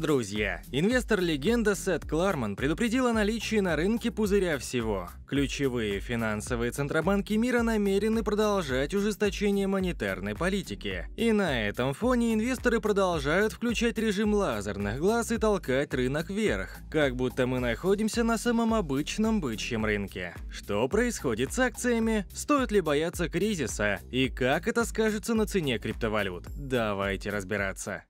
Друзья, инвестор-легенда Сет Кларман предупредил о наличии на рынке пузыря всего. Ключевые финансовые центробанки мира намерены продолжать ужесточение монетарной политики. И на этом фоне инвесторы продолжают включать режим лазерных глаз и толкать рынок вверх, как будто мы находимся на самом обычном бычьем рынке. Что происходит с акциями? Стоит ли бояться кризиса? И как это скажется на цене криптовалют? Давайте разбираться.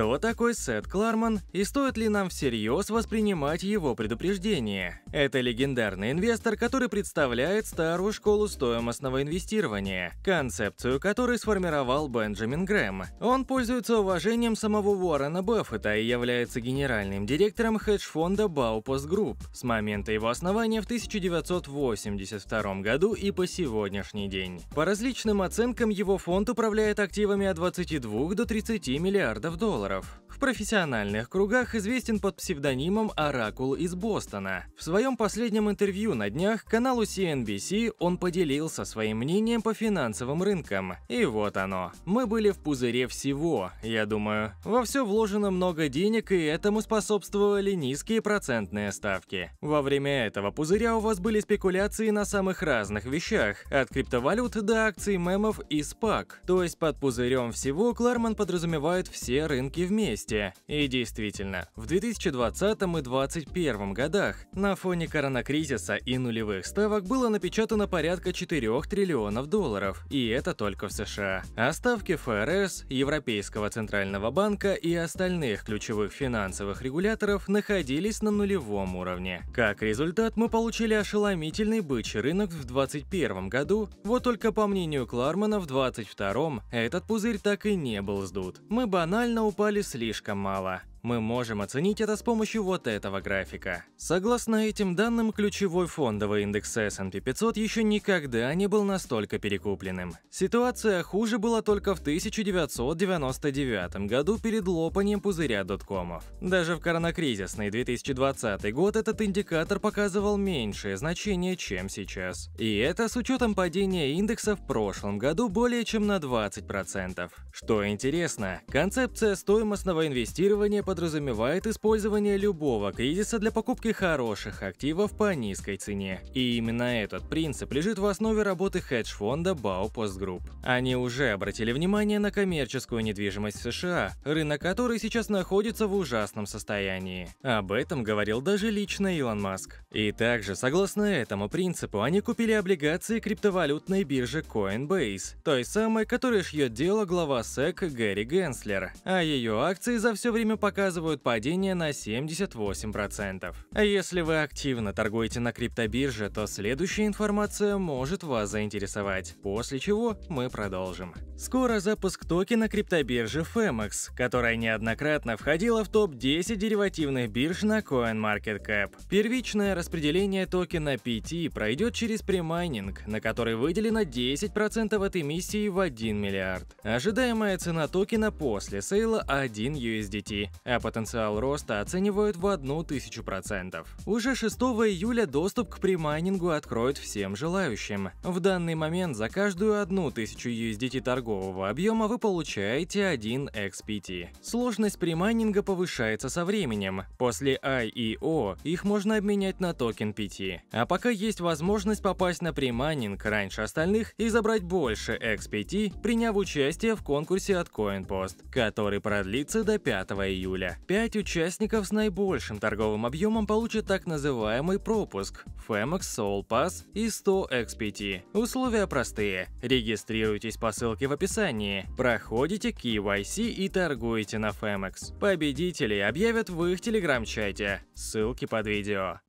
Кто такой Сет Кларман и стоит ли нам всерьез воспринимать его предупреждение? Это легендарный инвестор, который представляет старую школу стоимостного инвестирования, концепцию которой сформировал Бенджамин Грэм. Он пользуется уважением самого Уоррена Баффета и является генеральным директором хедж-фонда Баупост Групп с момента его основания в 1982 году и по сегодняшний день. По различным оценкам его фонд управляет активами от 22 до 30 миллиардов долларов долларов. профессиональных кругах известен под псевдонимом «Оракул из Бостона». В своем последнем интервью на днях каналу CNBC он поделился своим мнением по финансовым рынкам. И вот оно. Мы были в пузыре всего, я думаю. Во все вложено много денег, и этому способствовали низкие процентные ставки. Во время этого пузыря у вас были спекуляции на самых разных вещах, от криптовалют до акций мемов и спак. То есть под пузырем всего Кларман подразумевает все рынки вместе месте. И действительно, в 2020 и 2021 годах на фоне коронакризиса и нулевых ставок было напечатано порядка 4 триллионов долларов, и это только в США. А ставки ФРС, Европейского Центрального Банка и остальных ключевых финансовых регуляторов находились на нулевом уровне. Как результат, мы получили ошеломительный бычий рынок в 2021 году, вот только по мнению Клармана в 2022 этот пузырь так и не был сдут. Мы банально упали слишком слишком мало. Мы можем оценить это с помощью вот этого графика. Согласно этим данным, ключевой фондовый индекс S&P 500 еще никогда не был настолько перекупленным. Ситуация хуже была только в 1999 году перед лопанием пузыря доткомов. Даже в коронакризисный 2020 год этот индикатор показывал меньшее значение, чем сейчас. И это с учетом падения индекса в прошлом году более чем на 20%. Что интересно, концепция стоимостного инвестирования подразумевает использование любого кризиса для покупки хороших активов по низкой цене. И именно этот принцип лежит в основе работы хедж-фонда Bau Post Group. Они уже обратили внимание на коммерческую недвижимость в США, рынок которой сейчас находится в ужасном состоянии. Об этом говорил даже лично Илон Маск. И также, согласно этому принципу, они купили облигации криптовалютной биржи Coinbase, той самой, которой шьет дело глава SEC Гэри Генслер, а ее акции за все время пока показывают падение на 78%. А если вы активно торгуете на криптобирже, то следующая информация может вас заинтересовать, после чего мы продолжим. Скоро запуск токена криптобиржи Femex, которая неоднократно входила в топ-10 деривативных бирж на CoinMarketCap. Первичное распределение токена 5 пройдет через премайнинг, на который выделено 10% от эмиссии в 1 миллиард. Ожидаемая цена токена после сейла 1 USDT, а потенциал роста оценивают в одну тысячу процентов. Уже 6 июля доступ к примайнингу откроют всем желающим. В данный момент за каждую одну тысячу USDT торгового объема вы получаете 1 XPT. Сложность примайнинга повышается со временем. После IEO их можно обменять на токен PT. А пока есть возможность попасть на примайнинг раньше остальных и забрать больше XPT, приняв участие в конкурсе от CoinPost, который продлится до 5 июля июля. Пять участников с наибольшим торговым объемом получат так называемый пропуск FEMEX Soul Pass и 100 XPT. Условия простые. Регистрируйтесь по ссылке в описании, проходите KYC и торгуете на FEMEX. Победителей объявят в их телеграм-чате. Ссылки под видео.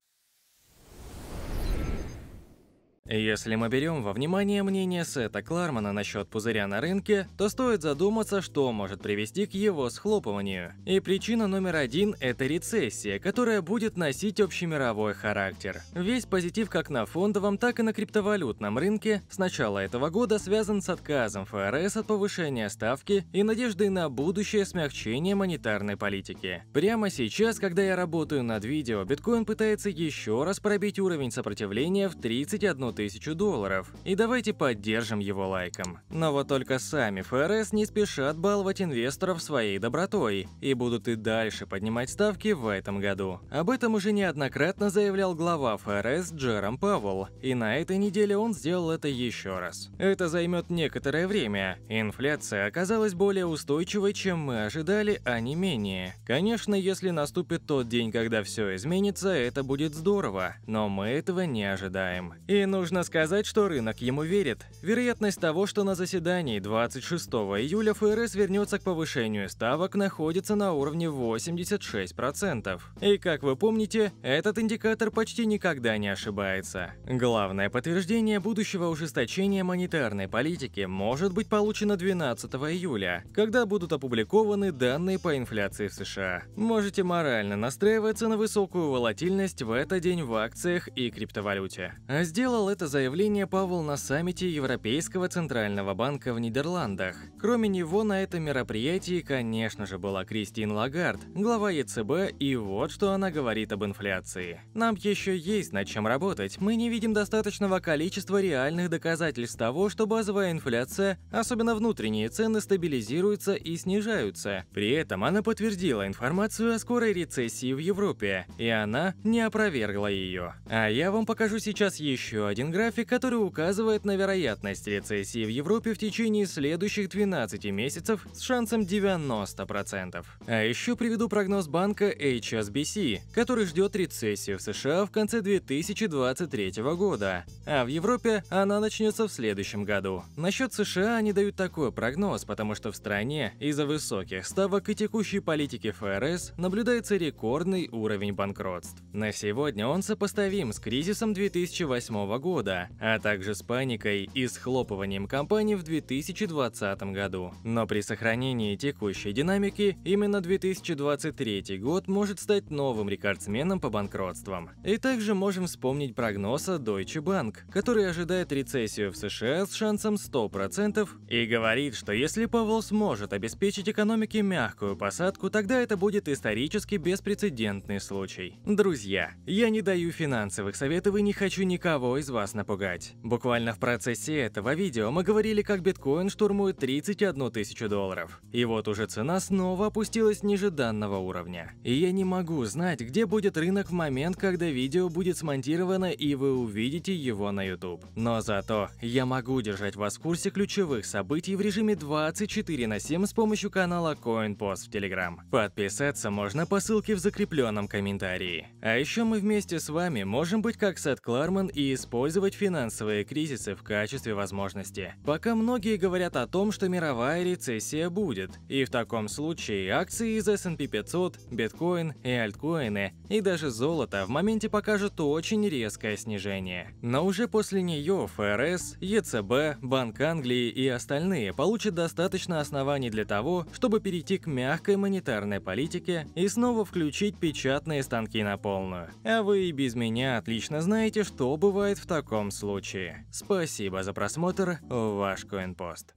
Если мы берем во внимание мнение Сета Клармана насчет пузыря на рынке, то стоит задуматься, что может привести к его схлопыванию. И причина номер один – это рецессия, которая будет носить общемировой характер. Весь позитив как на фондовом, так и на криптовалютном рынке с начала этого года связан с отказом ФРС от повышения ставки и надеждой на будущее смягчение монетарной политики. Прямо сейчас, когда я работаю над видео, биткоин пытается еще раз пробить уровень сопротивления в 31 тысяч тысячу долларов. И давайте поддержим его лайком. Но вот только сами ФРС не спешат баловать инвесторов своей добротой и будут и дальше поднимать ставки в этом году. Об этом уже неоднократно заявлял глава ФРС Джером Павел, и на этой неделе он сделал это еще раз. Это займет некоторое время. Инфляция оказалась более устойчивой, чем мы ожидали, а не менее. Конечно, если наступит тот день, когда все изменится, это будет здорово, но мы этого не ожидаем. И нужно можно сказать, что рынок ему верит. Вероятность того, что на заседании 26 июля ФРС вернется к повышению ставок, находится на уровне 86%. И как вы помните, этот индикатор почти никогда не ошибается. Главное подтверждение будущего ужесточения монетарной политики может быть получено 12 июля, когда будут опубликованы данные по инфляции в США. Можете морально настраиваться на высокую волатильность в этот день в акциях и криптовалюте. А сделал это это заявление Павел на саммите Европейского Центрального банка в Нидерландах. Кроме него на этом мероприятии, конечно же, была Кристин Лагард, глава ЕЦБ, и вот что она говорит об инфляции. Нам еще есть над чем работать. Мы не видим достаточного количества реальных доказательств того, что базовая инфляция, особенно внутренние цены, стабилизируются и снижаются. При этом она подтвердила информацию о скорой рецессии в Европе, и она не опровергла ее. А я вам покажу сейчас еще один один график, который указывает на вероятность рецессии в Европе в течение следующих 12 месяцев с шансом 90%. А еще приведу прогноз банка HSBC, который ждет рецессию в США в конце 2023 года, а в Европе она начнется в следующем году. Насчет США они дают такой прогноз, потому что в стране из-за высоких ставок и текущей политики ФРС наблюдается рекордный уровень банкротств. На сегодня он сопоставим с кризисом 2008 года, года, а также с паникой и схлопыванием компании в 2020 году. Но при сохранении текущей динамики именно 2023 год может стать новым рекордсменом по банкротствам. И также можем вспомнить прогноз от Deutsche Bank, который ожидает рецессию в США с шансом 100% и говорит, что если Павел сможет обеспечить экономике мягкую посадку, тогда это будет исторически беспрецедентный случай. Друзья, я не даю финансовых советов и не хочу никого из вас вас напугать. Буквально в процессе этого видео мы говорили, как биткоин штурмует 31 тысячу долларов. И вот уже цена снова опустилась ниже данного уровня. И я не могу знать, где будет рынок в момент, когда видео будет смонтировано и вы увидите его на YouTube. Но зато я могу держать вас в курсе ключевых событий в режиме 24 на 7 с помощью канала CoinPost в Telegram. Подписаться можно по ссылке в закрепленном комментарии. А еще мы вместе с вами можем быть как Сет Кларман и использовать использовать финансовые кризисы в качестве возможности. Пока многие говорят о том, что мировая рецессия будет, и в таком случае акции из S&P 500, биткоин и альткоины, и даже золото в моменте покажут очень резкое снижение. Но уже после нее ФРС, ЕЦБ, Банк Англии и остальные получат достаточно оснований для того, чтобы перейти к мягкой монетарной политике и снова включить печатные станки на полную. А вы и без меня отлично знаете, что бывает в таком таком случае. Спасибо за просмотр, ваш Коинпост.